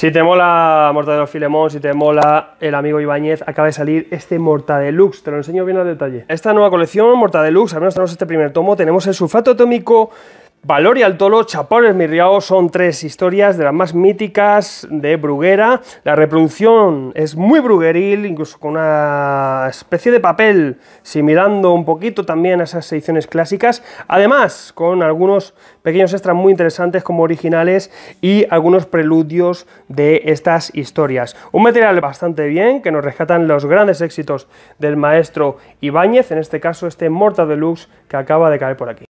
Si te mola Mortadelo Filemón, si te mola el amigo Ibáñez, acaba de salir este Mortadelux, te lo enseño bien al detalle. Esta nueva colección, Mortadelux, al menos tenemos este primer tomo, tenemos el sulfato atómico Valor y Altolo, chapones Mirriao son tres historias de las más míticas de Bruguera. La reproducción es muy brugueril, incluso con una especie de papel, similando un poquito también a esas ediciones clásicas. Además, con algunos pequeños extras muy interesantes como originales y algunos preludios de estas historias. Un material bastante bien que nos rescatan los grandes éxitos del maestro Ibáñez, en este caso este mortal Deluxe que acaba de caer por aquí.